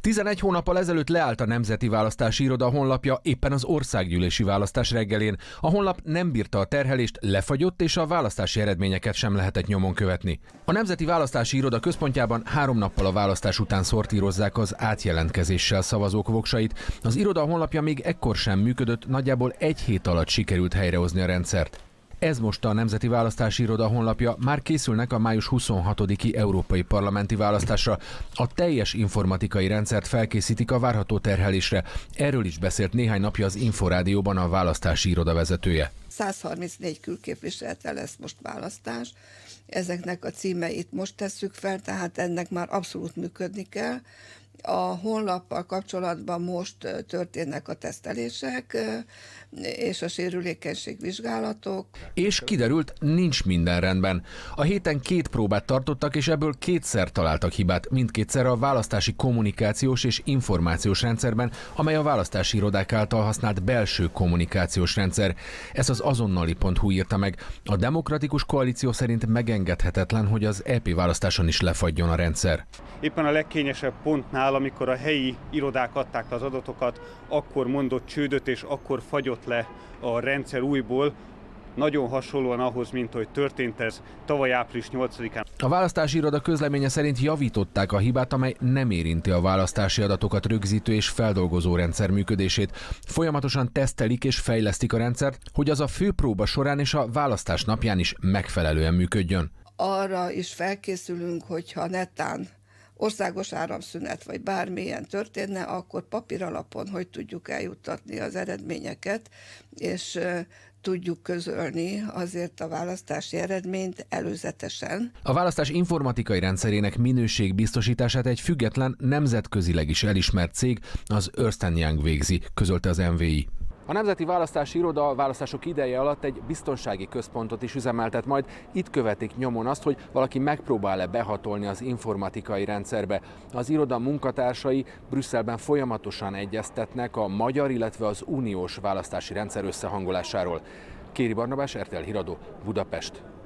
11 hónappal ezelőtt leállt a Nemzeti Választási Iroda honlapja éppen az országgyűlési választás reggelén. A honlap nem bírta a terhelést, lefagyott, és a választási eredményeket sem lehetett nyomon követni. A Nemzeti Választási Iroda központjában három nappal a választás után szortírozzák az átjelentkezéssel szavazók voksait. Az iroda honlapja még ekkor sem működött, nagyjából egy hét alatt sikerült helyrehozni a rendszert. Ez most a Nemzeti Választási Iroda honlapja. Már készülnek a május 26-i európai parlamenti választásra. A teljes informatikai rendszert felkészítik a várható terhelésre. Erről is beszélt néhány napja az Inforádióban a választási iroda vezetője. 134 külképviselettel lesz most választás. Ezeknek a címeit most tesszük fel, tehát ennek már abszolút működni kell, a honlappal kapcsolatban most történnek a tesztelések és a sérülékenység vizsgálatok. És kiderült, nincs minden rendben. A héten két próbát tartottak, és ebből kétszer találtak hibát, mindkétszer a választási kommunikációs és információs rendszerben, amely a választási irodák által használt belső kommunikációs rendszer. Ez az pont írta meg. A demokratikus koalíció szerint megengedhetetlen, hogy az EP választáson is lefagyjon a rendszer. Éppen a legkényesebb pontnál Nál, amikor a helyi irodák adták az adatokat, akkor mondott csődöt, és akkor fagyott le a rendszer újból, nagyon hasonlóan ahhoz, mint hogy történt ez tavaly április 8-án. A választási iroda közleménye szerint javították a hibát, amely nem érinti a választási adatokat rögzítő és feldolgozó rendszer működését. Folyamatosan tesztelik és fejlesztik a rendszert, hogy az a főpróba során és a választás napján is megfelelően működjön. Arra is felkészülünk, hogyha netán országos áramszünet, vagy bármilyen történne, akkor papír alapon hogy tudjuk eljuttatni az eredményeket, és tudjuk közölni azért a választási eredményt előzetesen. A választás informatikai rendszerének minőség biztosítását egy független, nemzetközileg is elismert cég, az Ernst Young végzi, közölte az MVI. A Nemzeti Választási Iroda a választások ideje alatt egy biztonsági központot is üzemeltet majd. Itt követik nyomon azt, hogy valaki megpróbál-e behatolni az informatikai rendszerbe. Az iroda munkatársai Brüsszelben folyamatosan egyeztetnek a magyar, illetve az uniós választási rendszer összehangolásáról. Kéri Barnabás, Ertel Híradó, Budapest.